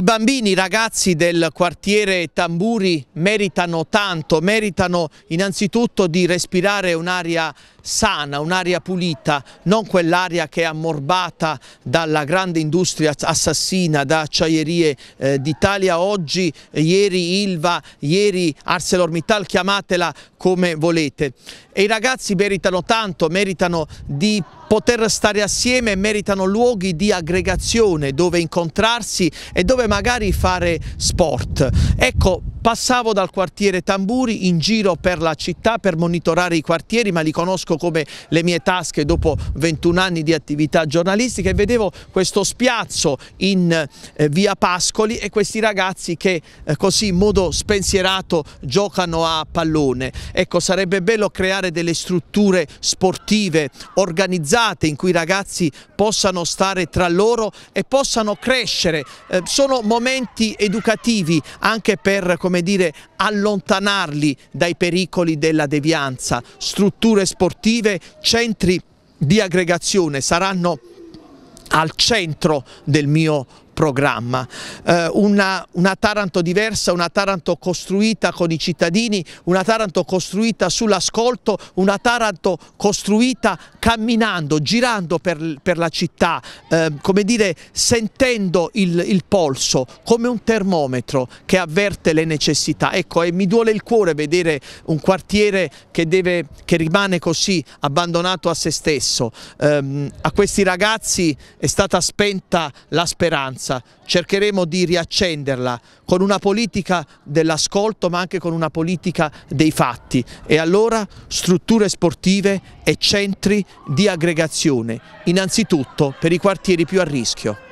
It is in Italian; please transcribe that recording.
I bambini, i ragazzi del quartiere Tamburi meritano tanto, meritano innanzitutto di respirare un'aria sana, un'aria pulita, non quell'aria che è ammorbata dalla grande industria assassina, da acciaierie eh, d'Italia. Oggi, eh, ieri Ilva, ieri ArcelorMittal, chiamatela come volete. E i ragazzi meritano tanto, meritano di poter stare assieme, meritano luoghi di aggregazione dove incontrarsi e dove magari fare sport. Ecco, Passavo dal quartiere Tamburi in giro per la città per monitorare i quartieri, ma li conosco come le mie tasche dopo 21 anni di attività giornalistica e vedevo questo spiazzo in eh, via Pascoli e questi ragazzi che eh, così in modo spensierato giocano a pallone. Ecco, sarebbe bello creare delle strutture sportive organizzate in cui i ragazzi possano stare tra loro e possano crescere. Eh, sono momenti educativi anche per come come dire, allontanarli dai pericoli della devianza. Strutture sportive, centri di aggregazione saranno al centro del mio programma, eh, una, una, Taranto diversa, una Taranto costruita con i cittadini, una Taranto costruita sull'ascolto, una Taranto costruita camminando, girando per, per la città, eh, come dire sentendo il, il, polso, come un termometro che avverte le necessità. Ecco, e mi duole il cuore vedere un quartiere che, deve, che rimane così abbandonato a se stesso. Eh, a questi ragazzi è stata spenta la speranza speranza, cercheremo di riaccenderla con una politica dell'ascolto ma anche con una politica dei fatti e allora strutture sportive e centri di aggregazione, innanzitutto per i quartieri più a rischio.